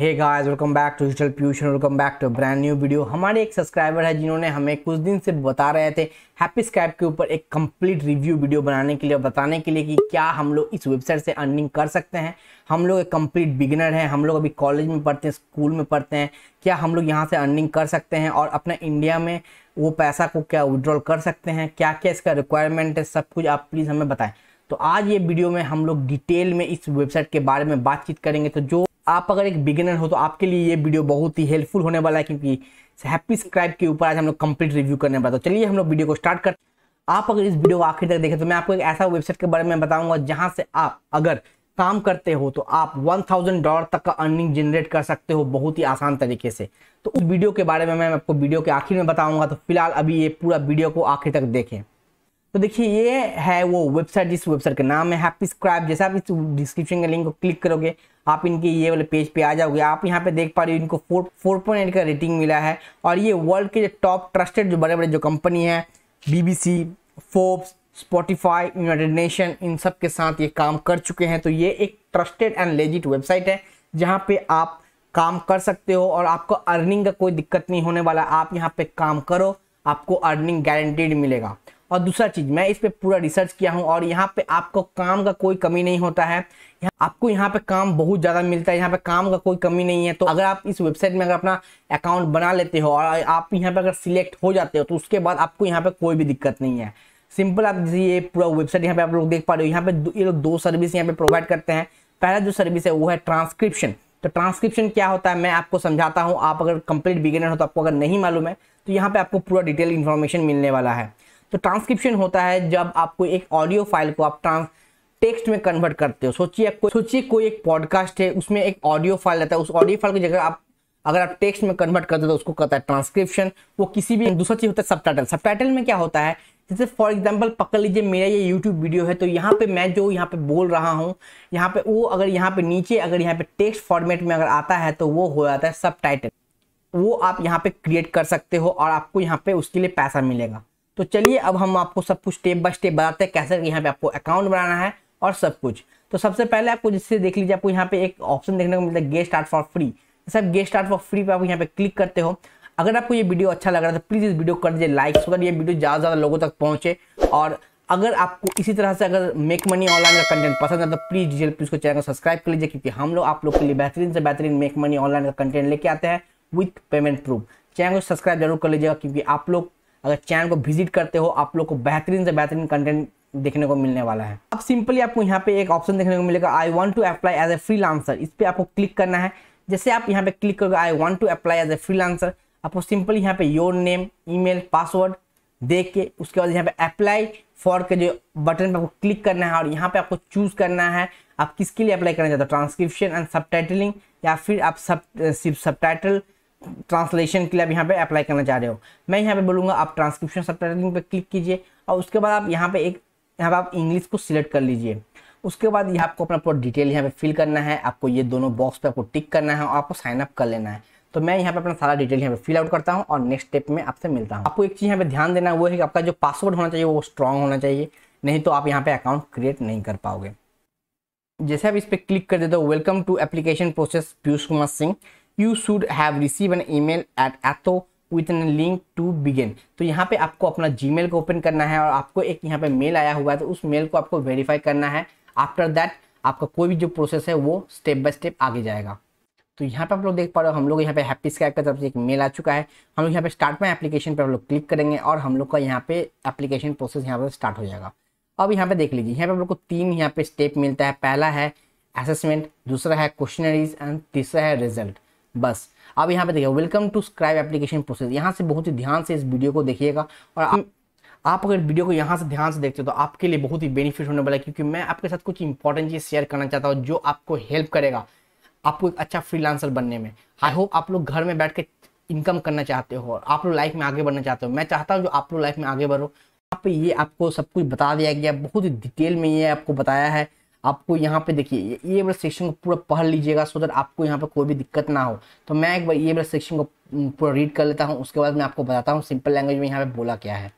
hey guys welcome back to digital fusion welcome back to brand new video हमारे एक subscriber है जिन्होंने हमें कुछ दिन से बता रहे थे हैप्पी स्कैप के ऊपर एक कंप्लीट रिव्यू वीडियो बनाने के लिए बताने के लिए कि क्या हम लोग इस वेबसाइट से अर्निंग कर सकते हैं हम लोग एक कंप्लीट बिगिनर हैं हम लोग अभी कॉलेज में पढ़ते हैं स्कूल में पढ़ते हैं क्या हम लोग यहाँ से अर्निंग कर सकते हैं और अपने इंडिया में वो पैसा को क्या विड्रॉल कर सकते हैं क्या क्या इसका रिक्वायरमेंट है सब कुछ आप प्लीज़ हमें बताएं तो आज ये वीडियो में हम लोग डिटेल में इस वेबसाइट के बारे में बातचीत करेंगे तो जो आप अगर एक बिगिनर हो तो आपके लिए ये वीडियो बहुत ही हेल्पफुल होने वाला है क्योंकि हैप्पी स्क्राइब के ऊपर आज हम लोग कंप्लीट रिव्यू करने वाला तो चलिए हम लोग वीडियो को स्टार्ट कर आप अगर इस वीडियो को आखिर तक देखें तो मैं आपको एक ऐसा वेबसाइट के बारे में बताऊंगा जहां से आप अगर काम करते हो तो आप 1000 डॉलर तक का अर्निंग जनरेट कर सकते हो बहुत ही आसान तरीके से तो उस वीडियो के बारे में मैं आपको वीडियो के आखिर में बताऊंगा तो फिलहाल अभी ये पूरा वीडियो को आखिर तक देखें तो देखिए ये है वो वेबसाइट जिस वेबसाइट का नाम है हैप्पी स्क्राइब जैसे आप इस डिस्क्रिप्शन के लिंक को क्लिक करोगे आप इनके ये वाले पेज पे आ जाओगे आप यहाँ पे देख पा रहे हो इनको फोर फोर पॉइंट एट का रेटिंग मिला है और ये वर्ल्ड के जो टॉप ट्रस्टेड जो बड़े बड़े जो कंपनी है BBC Forbes Spotify United Nation इन सब के साथ ये काम कर चुके हैं तो ये एक ट्रस्टेड एंड लेजिट वेबसाइट है जहाँ पे आप काम कर सकते हो और आपको अर्निंग का कोई दिक्कत नहीं होने वाला आप यहाँ पे काम करो आपको अर्निंग गारंटीड मिलेगा और दूसरा चीज मैं इस पर पूरा रिसर्च किया हूँ और यहाँ पे आपको काम का कोई कमी नहीं होता है आपको यहाँ पे काम बहुत ज़्यादा मिलता है यहाँ पे काम का कोई कमी नहीं है तो अगर आप इस वेबसाइट में अगर अपना अकाउंट बना लेते हो और आप यहाँ पे अगर सिलेक्ट हो जाते हो तो उसके बाद आपको यहाँ पे कोई भी दिक्कत नहीं है सिंपल आप जैसे ये पूरा वेबसाइट यहाँ पे आप लोग देख पा रहे हो यहाँ पे ये लोग दो सर्विस यहाँ पे प्रोवाइड करते हैं पहला जो सर्विस है वो है ट्रांसक्रिप्शन तो ट्रांसक्रिप्शन क्या होता है मैं आपको समझाता हूँ आप अगर कंप्लीट बिगिनर हो तो आपको अगर नहीं मालूम है तो यहाँ पे आपको पूरा डिटेल इन्फॉर्मेशन मिलने वाला है तो ट्रांसक्रिप्शन होता है जब आपको एक ऑडियो फाइल को आप ट्रांस टेक्स्ट में कन्वर्ट करते हो सोचिए आपको सोचिए कोई एक पॉडकास्ट है उसमें एक ऑडियो फाइल रहता है उस ऑडियो फाइल की जगह आप अगर आप टेक्स्ट में कन्वर्ट करते हो तो उसको कहता है ट्रांसक्रिप्शन वो किसी भी दूसरा चीज़ होता है सब टाइटल सब टाइटल में क्या होता है जैसे फॉर एग्जाम्पल पकड़ लीजिए मेरा ये यूट्यूब वीडियो है तो यहाँ पे मैं जो यहाँ पे बोल रहा हूँ यहाँ पे वो अगर यहाँ पे नीचे अगर यहाँ पे टेक्स्ट फॉर्मेट में अगर आता है तो वो हो जाता है सब टाइटल वो आप यहाँ पे क्रिएट कर सकते हो और आपको यहाँ पे उसके लिए पैसा मिलेगा तो चलिए अब हम आपको सब कुछ स्टेप बाय स्टेप बताते हैं कैसे यहाँ पे आपको अकाउंट बनाना है और सब कुछ तो सबसे पहले आपको जिससे देख लीजिए आपको यहाँ पे एक ऑप्शन देखने को मिलता है गेस्ट आर्ट फॉर फ्री सब get started start for free पे आप यहाँ पे क्लिक करते हो अगर आपको ये वीडियो अच्छा लग रहा है तो प्लीज़ इस वीडियो कर दीजिए लाइक सो ये वीडियो ज़्यादा ज़्यादा लोगों तक पहुँचे और अगर आपको इसी तरह से अगर मेक मनी ऑनलाइन का कंटेंट पसंद है तो प्लीज़ डिजिटल प्लीज को चैनल को सब्सक्राइब कर लीजिए क्योंकि हम लोग आप लोग के लिए बेहतरीन से बेहतरीन मेक मनी ऑनलाइन का कंटेंट लेके आते हैं विथ पेमेंट प्रूफ चैनल को सब्सक्राइब जरूर कर लीजिएगा क्योंकि आप लोग अगर चैनल को विजिट करते हो आप लोग को बेहतरीन से बेहतरीन कंटेंट देखने को मिलने वाला है अब सिंपली आपको यहाँ पे एक ऑप्शन देखने को मिलेगा I want to apply as a freelancer इस पर आपको क्लिक करना है जैसे आप यहाँ पे क्लिक करोगे I want to apply as a freelancer आपको सिंपली यहाँ पे योर नेम ईमेल पासवर्ड देख के उसके बाद यहाँ पे अप्लाई फॉर के जो बटन पर आपको क्लिक करना है और यहाँ पे आपको चूज करना है आप किसके लिए अप्लाई करना चाहते हो ट्रांसक्रिप्शन एंड सब या फिर आप सब सिर्फ सब टाइटल ट्रांसलेशन के लिए आप यहाँ पे अप्लाई करना चाह रहे हो मैं यहाँ पे बोलूँगा आप ट्रांसक्रिप्शन सब पे क्लिक कीजिए और उसके बाद आप यहाँ पे एक यहाँ पे आप इंग्लिश को सिलेक्ट कर लीजिए उसके बाद यहाँ आपको अपना पूरा डिटेल यहाँ पे फिल करना है आपको ये दोनों बॉक्स पे आपको टिक करना है और आपको साइन अप कर लेना है तो मैं यहाँ पे अपना सारा डिटेल यहाँ पे फिल आउट करता हूँ और नेक्स्ट स्टेप में आपसे मिलता हूँ आपको एक चीज़ यहाँ पे ध्यान देना वो है कि आपका जो पासवर्ड होना चाहिए वो स्ट्रॉन्ग होना चाहिए नहीं तो आप यहाँ पे अकाउंट क्रिएट नहीं कर पाओगे जैसे आप इस पर क्लिक कर देते हो welcome to application process Piyush Kumar Singh you should have receive an mail at एथो with an link to begin तो यहाँ पे आपको अपना मेल को ओपन करना है और आपको एक यहाँ पे मेल आया हुआ है तो उस मेल को आपको वेरीफाई करना है आफ्टर दैट आपका कोई भी जो प्रोसेस है वो स्टेप बाय स्टेप आगे जाएगा तो यहाँ पे आप लोग देख पा रहे हो हम लोग यहाँ पे हैप्पी स्कैप की तरफ से एक मेल आ चुका है हम लोग यहाँ पे स्टार्ट में एप्लीकेशन पर हम लोग क्लिक करेंगे और हम लोग का यहाँ पे एप्लीकेशन प्रोसेस यहाँ पर स्टार्ट हो जाएगा अब यहाँ पे देख लीजिए यहाँ पे हम लोग को तीन यहाँ पे स्टेप मिलता है पहला है असेसमेंट दूसरा है क्वेश्चनरीज एंड तीसरा है रिजल्ट बस अब यहाँ पे देखिए welcome to scribe application process यहाँ से बहुत ही ध्यान से इस वीडियो को देखिएगा और आप, आप अगर वीडियो को यहाँ से ध्यान से देखते हो तो आपके लिए बहुत ही बेनिफिट होने वाला है क्योंकि मैं आपके साथ कुछ इंपॉर्टेंट चीज़ शेयर करना चाहता हूँ जो आपको हेल्प करेगा आपको एक अच्छा फ्रीलांसर बनने में आई होप आप लोग घर में बैठ के इनकम करना चाहते हो और आप लोग लाइफ में आगे बढ़ना चाहते हो मैं चाहता हूँ जो आप लोग लाइफ में आगे बढ़ो आप ये आपको सब कुछ बता दिया गया बहुत ही डिटेल में ये आपको बताया है आपको यहाँ पे देखिए ये वाला सेक्शन को पूरा पढ़ लीजिएगा सो दैट आपको यहाँ पे कोई भी दिक्कत ना हो तो मैं एक बार ये वाला सेक्शन को पूरा रीड कर लेता हूँ उसके बाद मैं आपको बताता हूँ सिंपल लैंग्वेज में यहाँ पे बोला क्या है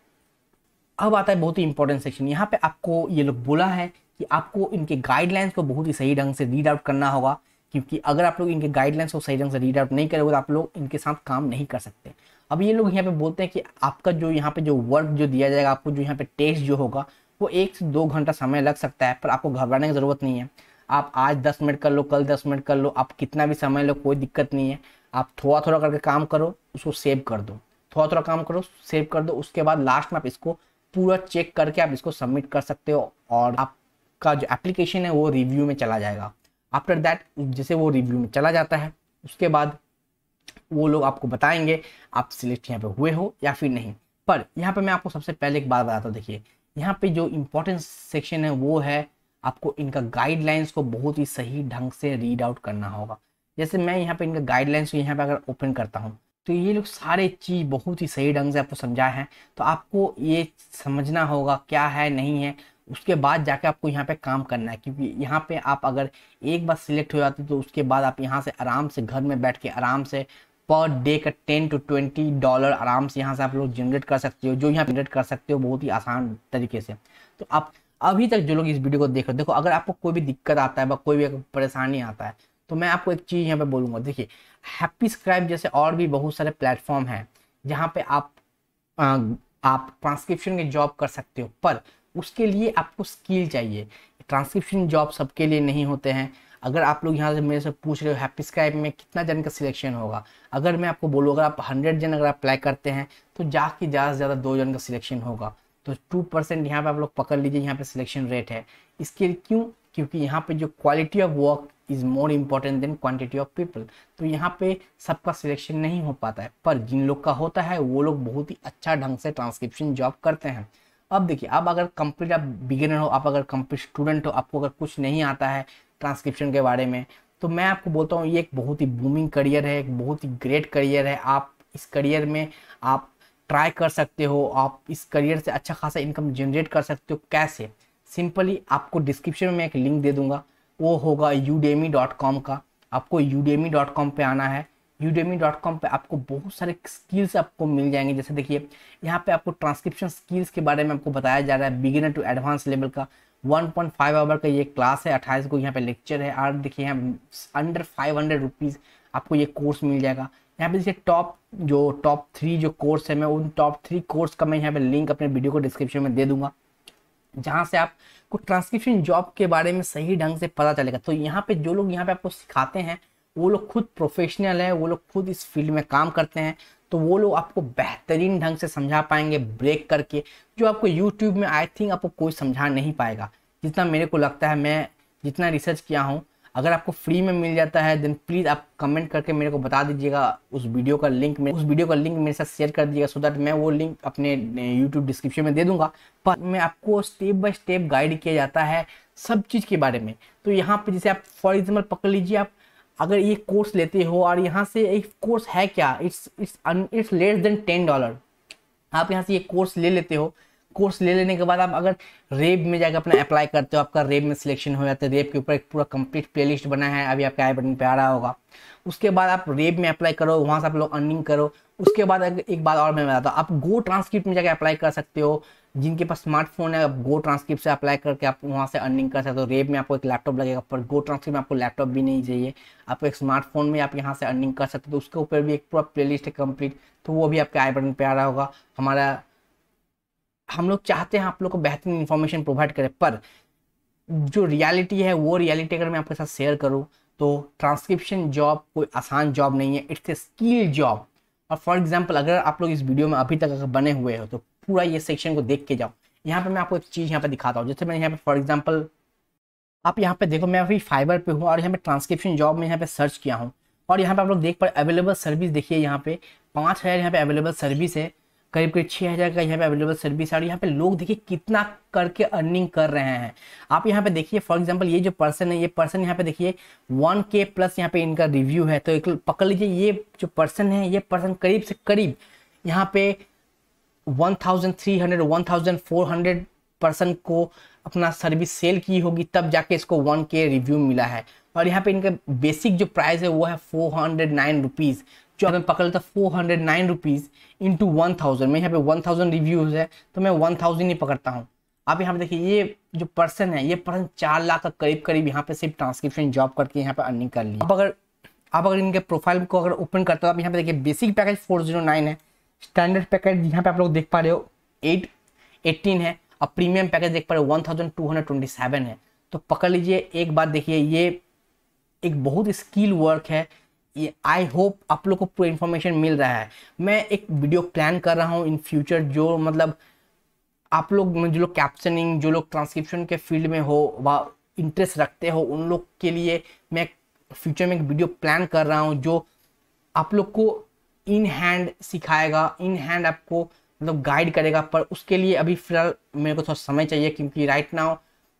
अब आता है बहुत ही इंपॉर्टेंट सेक्शन यहाँ पे आपको ये लोग बोला है कि आपको इनके गाइडलाइंस को बहुत ही सही ढंग से रीड आउट करना होगा क्योंकि अगर आप लोग इनके गाइडलाइंस को सही ढंग से रीड आउट नहीं करोगे तो आप लोग इनके साथ काम नहीं कर सकते अब ये लोग यहाँ पे बोलते हैं कि आपका जो यहाँ पे जो वर्क जो दिया जाएगा आपको जो यहाँ पे टेस्ट जो होगा आपको एक से दो घंटा समय लग सकता है पर आपको घबराने की ज़रूरत नहीं है आप आज दस मिनट कर लो कल दस मिनट कर लो आप कितना भी समय लो कोई दिक्कत नहीं है आप थोड़ा थोड़ा करके काम करो उसको सेव कर दो थोड़ा थोड़ा काम करो सेव कर दो उसके बाद लास्ट में आप इसको पूरा चेक करके आप इसको सबमिट कर सकते हो और आपका जो एप्लीकेशन है वो रिव्यू में चला जाएगा आफ्टर दैट जैसे वो रिव्यू में चला जाता है उसके बाद वो लोग आपको बताएंगे आप सिलेक्ट यहाँ पे हुए हो या फिर नहीं पर यहाँ पे मैं आपको सबसे पहले एक बात बताता हूँ देखिए यहाँ पे जो इम्पोर्टेंस सेक्शन है वो है आपको इनका गाइडलाइंस को बहुत ही सही ढंग से रीड आउट करना होगा जैसे मैं यहाँ पे इनका गाइडलाइंस को यहाँ पे अगर ओपन करता हूँ तो ये लोग सारे चीज़ बहुत ही सही ढंग से आपको समझाए हैं तो आपको ये समझना होगा क्या है नहीं है उसके बाद जाके आपको यहाँ पे काम करना है क्योंकि यहाँ पे आप अगर एक बार सिलेक्ट हो जाते तो उसके बाद आप यहाँ से आराम से घर में बैठ के आराम से पर डे का टेन टू ट्वेंटी डॉलर आराम से यहाँ से आप लोग जनरेट कर सकते हो जो यहाँ जनरेट कर सकते हो बहुत ही आसान तरीके से तो आप अभी तक जो लोग इस वीडियो को देख रहे हो देखो अगर आपको कोई भी दिक्कत आता है या कोई भी परेशानी आता है तो मैं आपको एक चीज़ यहाँ पे बोलूँगा देखिए हैप्पी स्क्राइब जैसे और भी बहुत सारे प्लेटफॉर्म हैं जहाँ पे आप आ, आप ट्रांसक्रिप्शन की जॉब कर सकते हो पर उसके लिए आपको स्किल चाहिए ट्रांसक्रिप्शन जॉब सबके लिए नहीं होते हैं अगर आप लोग यहाँ से मेरे से पूछ रहे हो हैप्पी स्क्राइब में कितना जन का सिलेक्शन होगा अगर मैं आपको बोलूँ अगर आप हंड्रेड जन अगर अप्लाई करते हैं तो जाके ज़्यादा से ज़्यादा दो जन का सिलेक्शन होगा तो टू परसेंट यहाँ पर आप लोग पकड़ लीजिए यहाँ पर सिलेक्शन रेट है इसके क्यों क्योंकि यहाँ पे जो quality of work is more important than quantity of people तो यहाँ पे सबका सिलेक्शन नहीं हो पाता है पर जिन लोग का होता है वो लोग बहुत ही अच्छा ढंग से ट्रांसक्रिप्शन जॉब करते हैं अब देखिए अब अगर कंप्लीट आप बिगिनर हो आप अगर कंप्लीट स्टूडेंट हो आपको अगर कुछ नहीं आता है ट्रांसक्रिप्शन के बारे में तो मैं आपको बोलता हूँ ये एक बहुत ही बूमिंग करियर है एक बहुत ही ग्रेट करियर है आप इस करियर में आप ट्राई कर सकते हो आप इस करियर से अच्छा खासा इनकम जनरेट कर सकते हो कैसे सिंपली आपको डिस्क्रिप्शन में मैं एक लिंक दे दूंगा वो होगा यूडेमी डॉट कॉम का आपको यूडेमी डॉट कॉम पर आना है यूडेमी डॉट कॉम पर आपको बहुत सारे स्किल्स आपको मिल जाएंगे जैसे देखिए यहाँ पे आपको ट्रांसक्रिप्शन स्किल्स के बारे में आपको बताया जा रहा है बिगिनर टू एडवांस लेवल का वन पॉइंट फाइव आवर का ये क्लास है अट्ठाईस को यहाँ पे लेक्चर है और देखिए यहाँ अंडर फाइव हंड्रेड रुपीज़ आपको ये कोर्स मिल जाएगा यहाँ पे देखिए टॉप जो टॉप थ्री जो कोर्स है मैं उन टॉप थ्री कोर्स का मैं यहाँ पे लिंक अपने वीडियो को डिस्क्रिप्शन में दे दूंगा जहाँ से आपको ट्रांसक्रिप्शन जॉब के बारे में सही ढंग से पता चलेगा तो यहाँ पे जो लोग यहाँ पे आपको सिखाते हैं वो लोग खुद प्रोफेशनल है वो लोग खुद इस फील्ड में काम करते हैं तो वो लोग आपको बेहतरीन ढंग से समझा पाएंगे ब्रेक करके जो आपको यूट्यूब में आई थिंक आपको कोई समझा नहीं पाएगा जितना मेरे को लगता है मैं जितना रिसर्च किया हूँ अगर आपको फ्री में मिल जाता है देन प्लीज़ आप कमेंट करके मेरे को बता दीजिएगा उस वीडियो का लिंक में उस वीडियो का लिंक मेरे साथ शेयर कर दीजिएगा सो दैट मैं वो लिंक अपने यूट्यूब डिस्क्रिप्शन में दे दूंगा पर मैं आपको स्टेप बाय स्टेप गाइड किया जाता है सब चीज़ के बारे में तो यहाँ पे जैसे आप फॉर एग्जाम्पल पकड़ लीजिए आप अगर ये कोर्स लेते हो और यहाँ से एक कोर्स है क्या it's it's it's less than ten dollar आप यहाँ से ये कोर्स ले लेते हो कोर्स ले लेने के बाद आप अगर रेब में जाकर अपना अप्लाई करते हो आपका रेब में सिलेक्शन हो जाता है रेब के ऊपर एक पूरा कंप्लीट प्लेलिस्ट बना है अभी आपके आई बटन पे आ रहा होगा उसके बाद आप रेप में अप्लाई करो वहाँ से आप लोग अर्निंग करो उसके बाद एक बात और मैं बताता हूँ आप गो ट्रांसक्रिप्ट में जाकर अप्लाई कर सकते हो जिनके पास स्मार्टफोन है गो ट्रांसक्रिप्ट से अप्लाई करके आप वहाँ से अर्निंग कर सकते हो रेप में आपको एक लैपटॉप लगेगा पर गो ट्रांसक्रिप्ट में आपको लैपटॉप भी नहीं चाहिए आपको एक स्मार्टफोन में आप यहाँ से अर्निंग कर सकते हो तो उसके ऊपर भी एक पूरा लिस्ट है कम्प्लीट तो वो भी आपके आई बटन पर आ रहा होगा हमारा हम लोग चाहते हैं आप लोग को बेहतरीन इन्फॉर्मेशन प्रोवाइड करें पर जो रियलिटी है वो रियलिटी अगर मैं आपके साथ शेयर करूँ तो ट्रांसक्रिप्शन जॉब कोई आसान जॉब नहीं है इट्स ए स्किल जॉब और फॉर एग्जाम्पल अगर आप लोग इस वीडियो में अभी तक अगर बने हुए हो तो पूरा ये सेक्शन को देख के जाओ यहाँ पे मैं आपको एक चीज़ यहाँ पे दिखाता हूँ जैसे मैं यहाँ पे फॉर एग्जाम्पल आप यहाँ पे देखो मैं अभी फाइबर पे हूँ और यहाँ पे ट्रांसक्रिप्शन जॉब में यहाँ पे सर्च किया हूँ और यहाँ पे आप लोग देख पा अवेलेबल सर्विस देखिए यहाँ पे पाँच हज़ार यहाँ पे अवेलेबल सर्विस है करीब करीब छः हज़ार का यहाँ पे अवेलेबल सर्विस है और यहाँ पे लोग देखिए कितना करके अर्निंग कर रहे हैं आप यहाँ पे देखिए फॉर एग्जांपल ये जो पर्सन है ये पर्सन यहाँ पे देखिए वन के प्लस यहाँ पे इनका रिव्यू है तो एक पकड़ लीजिए ये जो पर्सन है ये पर्सन करीब से करीब यहाँ पे 1300 1400 पर्सन को अपना सर्विस सेल की होगी तब जाके इसको वन के रिव्यू मिला है और यहाँ पे इनका बेसिक जो प्राइस है वो है फोर हंड्रेड नाइन रुपीज़ जो हमें पकड़ लेता four hundred nine rupees into one thousand मैं यहाँ पे वन थाउजेंड रिव्यूज़ है तो मैं वन थाउजेंड ही पकड़ता हूँ आप यहाँ पे देखिए ये जो पर्सन है ये पर्सन चार लाख का करीब करीब यहाँ पे सिर्फ ट्रांसक्रिप्शन जॉब करके यहाँ पे अर्निंग कर ली अब अगर आप अगर इनके प्रोफाइल को अगर ओपन करते हो आप यहाँ पे देखिए basic package four zero nine है स्टैंडर्ड पैकेज यहाँ पे आप लोग देख पा रहे हो एट एट्टीन है और प्रीमियम पैकेज देख पा रहे हो one thousand two hundred twenty seven है तो पकड़ लीजिए एक बात देखिए ये एक बहुत स्किल वर्क है ये आई होप आप लोग को पूरा इन्फॉर्मेशन मिल रहा है मैं एक वीडियो प्लान कर रहा हूँ इन फ्यूचर जो मतलब आप लोग जो लोग कैप्शनिंग जो लोग ट्रांसक्रिप्शन के फील्ड में हो व इंटरेस्ट रखते हो उन लोग के लिए मैं फ्यूचर में एक वीडियो प्लान कर रहा हूँ जो आप लोग को इन हैंड सिखाएगा इन हैंड आपको मतलब गाइड करेगा पर उसके लिए अभी फिलहाल मेरे को थोड़ा समय चाहिए क्योंकि राइट नाउ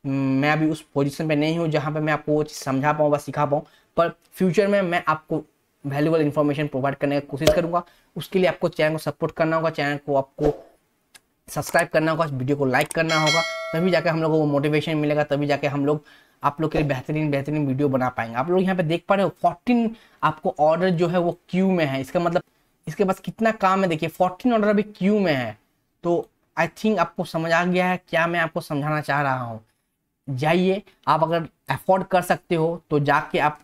हम्म, मैं अभी उस पोजीशन पे नहीं हूँ जहाँ पे मैं आपको वो चीज़ समझा पाऊँ व सिखा पाऊँ पर फ्यूचर में मैं आपको वैल्यूबल इन्फॉर्मेशन प्रोवाइड करने की कोशिश करूँगा उसके लिए आपको चैनल को सपोर्ट करना होगा चैनल को आपको सब्सक्राइब करना होगा वीडियो को लाइक करना होगा तभी जाकर हम लोगों को मोटिवेशन मिलेगा तभी जाके हम लोग आप लोग के लिए बेहतरीन बेहतरीन वीडियो बना पाएंगे आप लोग यहाँ पे देख पा रहे हो फोर्टीन आपको ऑर्डर जो है वो क्यू में है इसका मतलब इसके पास कितना काम है देखिए फोर्टीन ऑर्डर अभी क्यू में है तो आई थिंक आपको समझ आ गया है क्या मैं आपको समझाना चाह रहा हूँ जाइए आप अगर अफोर्ड कर सकते हो तो जाके आप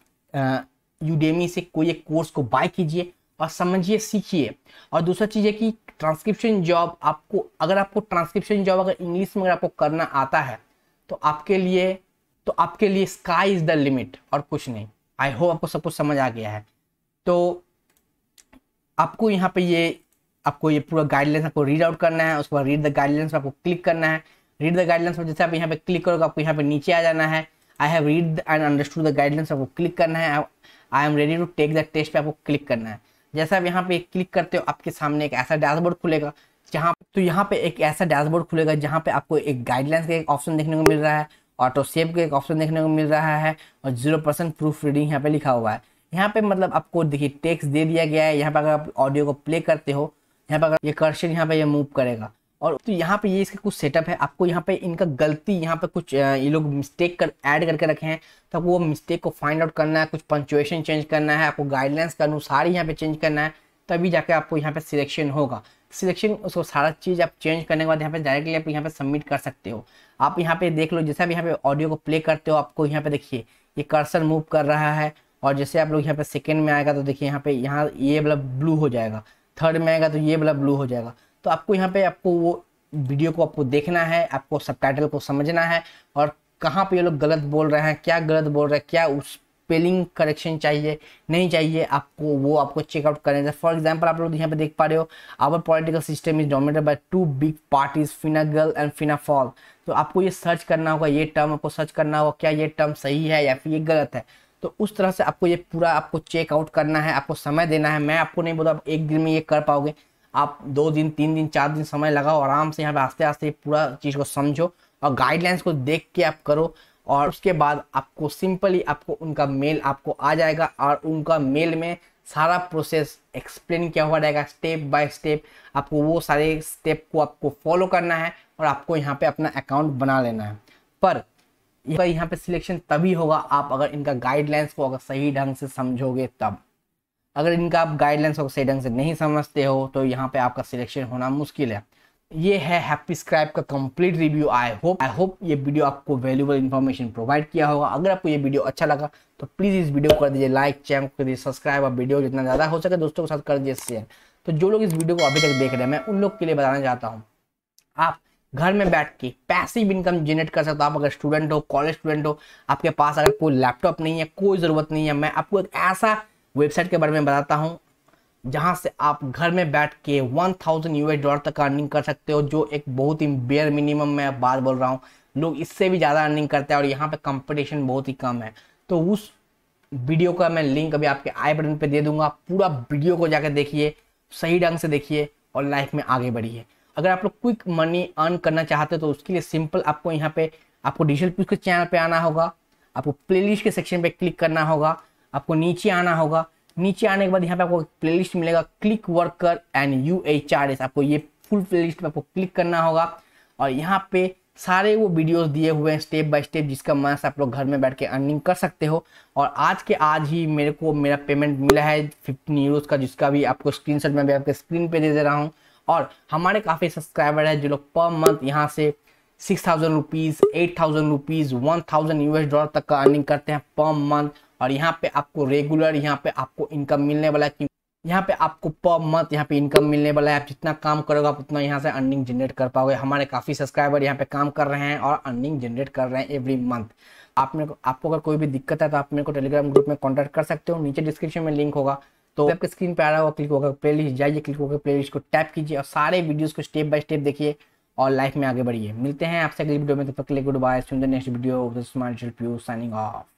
यूडेमी से कोई एक कोर्स को बाय कीजिए और समझिए सीखिए और दूसरा चीज़ है कि ट्रांसक्रिप्शन जॉब आपको अगर आपको ट्रांसक्रिप्शन जॉब अगर इंग्लिश में अगर आपको करना आता है तो आपके लिए तो आपके लिए स्काई इज द लिमिट और कुछ नहीं आई होप आपको सब कुछ समझ आ गया है तो आपको यहाँ पे ये आपको ये पूरा गाइडलाइंस आपको रीड आउट करना है उसके बाद रीड द गाइडलाइंस आपको क्लिक करना है रीड द गाइडलाइंस जैसे आप यहाँ पे क्लिक करोगे आपको यहाँ पे नीचे आ जाना है I have read and understood the guidelines आपको क्लिक करना है I am ready to take the test पे आपको क्लिक करना है जैसे आप यहाँ पे क्लिक करते हो आपके सामने एक ऐसा डैशबोर्ड खुलेगा जहाँ तो यहाँ पे एक ऐसा डैशबोर्ड खुलेगा जहाँ पे आपको एक गाइडलाइंस का एक ऑप्शन देखने को मिल रहा है ऑटो सेव का एक ऑप्शन देखने को मिल रहा है और जीरो परसेंट प्रूफ रीडिंग यहाँ पे लिखा हुआ है यहाँ पे मतलब आपको देखिए टेक्स्ट दे दिया गया है यहाँ पर अगर आप ऑडियो को प्ले करते हो यहाँ पर अगर ये कर्शन यहाँ पे ये मूव करेगा और तो यहाँ पे ये इसका कुछ सेटअप है आपको यहाँ पे इनका गलती यहाँ पे कुछ ये लोग मिस्टेक कर ऐड करके रखे हैं तो आपको वो मिस्टेक को फाइंड आउट करना है कुछ पंचुएशन चेंज करना है आपको गाइडलाइंस के अनुसार ही यहाँ पे चेंज करना है तभी जाके आपको यहाँ पे सिलेक्शन होगा सिलेक्शन उसको सारा चीज़ आप चेंज करने के बाद यहाँ पे डायरेक्टली आप यहाँ पे सबमिट कर सकते हो आप यहाँ पे देख लो जैसे आप यहाँ पे ऑडियो को प्ले करते हो आपको यहाँ पे देखिए ये कर्सर मूव कर रहा है और जैसे आप लोग यहाँ पे सेकेंड में आएगा तो देखिए यहाँ पे यहाँ ये वाला ब्लू हो जाएगा थर्ड में आएगा तो ये वाला ब्लू हो जाएगा तो आपको यहाँ पे आपको वो वीडियो को आपको देखना है आपको सब को समझना है और कहाँ पे ये लोग गलत बोल रहे हैं क्या गलत बोल रहे हैं क्या उस स्पेलिंग करेक्शन चाहिए नहीं चाहिए आपको वो आपको चेकआउट करें फॉर एग्जाम्पल आप लोग यहाँ पे देख पा रहे हो our political system is dominated by two big parties Fine Gael and Fianna Fail तो आपको ये सर्च करना होगा ये टर्म आपको सर्च करना होगा क्या ये टर्म सही है या फिर ये गलत है तो उस तरह से आपको ये पूरा आपको चेकआउट करना है आपको समय देना है मैं आपको नहीं बोलता आप एक दिन में ये कर पाओगे आप दो दिन तीन दिन चार दिन समय लगाओ आराम से यहाँ पे आस्ते आस्ते पूरा चीज़ को समझो और गाइडलाइंस को देख के आप करो और उसके बाद आपको सिंपली आपको उनका मेल आपको आ जाएगा और उनका मेल में सारा प्रोसेस एक्सप्लेन किया हुआ रहेगा स्टेप बाय स्टेप आपको वो सारे स्टेप को आपको फॉलो करना है और आपको यहाँ पे अपना अकाउंट बना लेना है पर यहाँ पे सिलेक्शन तभी होगा आप अगर इनका गाइडलाइंस को अगर सही ढंग से समझोगे तब अगर इनका आप गाइडलाइंस को सही ढंग से नहीं समझते हो तो यहाँ पे आपका सिलेक्शन होना मुश्किल है ये है हैप्पी स्क्राइब का complete review I hope I hope ये वीडियो आपको वैल्यूबल इन्फॉर्मेशन प्रोवाइड किया होगा अगर आपको ये वीडियो अच्छा लगा तो प्लीज़ इस वीडियो को कर दीजिए लाइक चैनल कर दीजिए सब्सक्राइब और वीडियो जितना ज़्यादा हो सके दोस्तों के साथ कर दीजिए शेयर तो जो लोग इस वीडियो को अभी तक देख रहे हैं मैं उन लोग के लिए बताना चाहता हूँ आप घर में बैठ के पैसिव इनकम जनरेट कर सकते हो आप अगर स्टूडेंट हो कॉलेज स्टूडेंट हो आपके पास अगर कोई लैपटॉप नहीं है कोई ज़रूरत नहीं है मैं आपको एक ऐसा वेबसाइट के बारे में बताता हूँ जहां से आप घर में बैठ के 1000 थाउजेंड यूएस डॉलर तक अर्निंग कर सकते हो जो एक बहुत ही बेयर मिनिमम मैं बात बोल रहा हूँ लोग इससे भी ज़्यादा अर्निंग करते हैं और यहाँ पे कंपटीशन बहुत ही कम है तो उस वीडियो का मैं लिंक अभी आपके आई बटन पे दे दूंगा पूरा वीडियो को जाकर देखिए सही ढंग से देखिए और लाइफ में आगे बढ़िए अगर आप लोग क्विक मनी अर्न करना चाहते हो तो उसके लिए सिंपल आपको यहाँ पे आपको डिजिटल पीस के चैनल पे आना होगा आपको प्लेलिस्ट के सेक्शन पे क्लिक करना होगा आपको नीचे आना होगा नीचे आने के बाद यहाँ पे आपको प्लेलिस्ट मिलेगा Clickworker and U H R S आपको ये फुल प्लेलिस्ट में आपको क्लिक करना होगा और यहाँ पे सारे वो वीडियोस दिए हुए हैं स्टेप बाय स्टेप जिसका मन से आप लोग घर में बैठ के अर्निंग कर सकते हो और आज के आज ही मेरे को मेरा पेमेंट मिला है फिफ्टीन यूरोज का जिसका भी आपको स्क्रीन शॉट मैं भी आपके स्क्रीन पे दे दे रहा हूँ और हमारे काफ़ी सब्सक्राइबर है जो लोग पर मंथ यहाँ से six thousand rupees eight thousand rupees one thousand U S dollar तक का अर्निंग करते हैं पर मंथ और यहाँ पे आपको रेगुलर यहाँ पे आपको इनकम मिलने वाला है यहाँ पे आपको पर मंथ यहाँ पे इनकम मिलने वाला है आप जितना काम करोगे आप उतना यहाँ से अर्निंग जनरेट कर पाओगे हमारे काफ़ी सब्सक्राइबर यहाँ पे काम कर रहे हैं और अर्निंग जनरेट कर रहे हैं एवरी मंथ आप मेरे को आपको अगर कोई भी दिक्कत है तो आप मेरे को टेलीग्राम ग्रुप में कॉन्टेक्ट कर सकते हो नीचे डिस्क्रिप्शन में लिंक होगा तो आपके स्क्रीन पर आ रहा होगा क्लिक होगा प्ले लिस्ट जाइए क्लिक होकर प्ले लिस्ट को टैप कीजिए और सारे वीडियोज़ को स्टेप बाय स्टेप देखिए और लाइफ में आगे बढ़िए मिलते हैं आपसे अगली वीडियो में तब तक के लिए गुड बाय सुंदर नेक्स्ट वीडियो साइनिंग ऑफ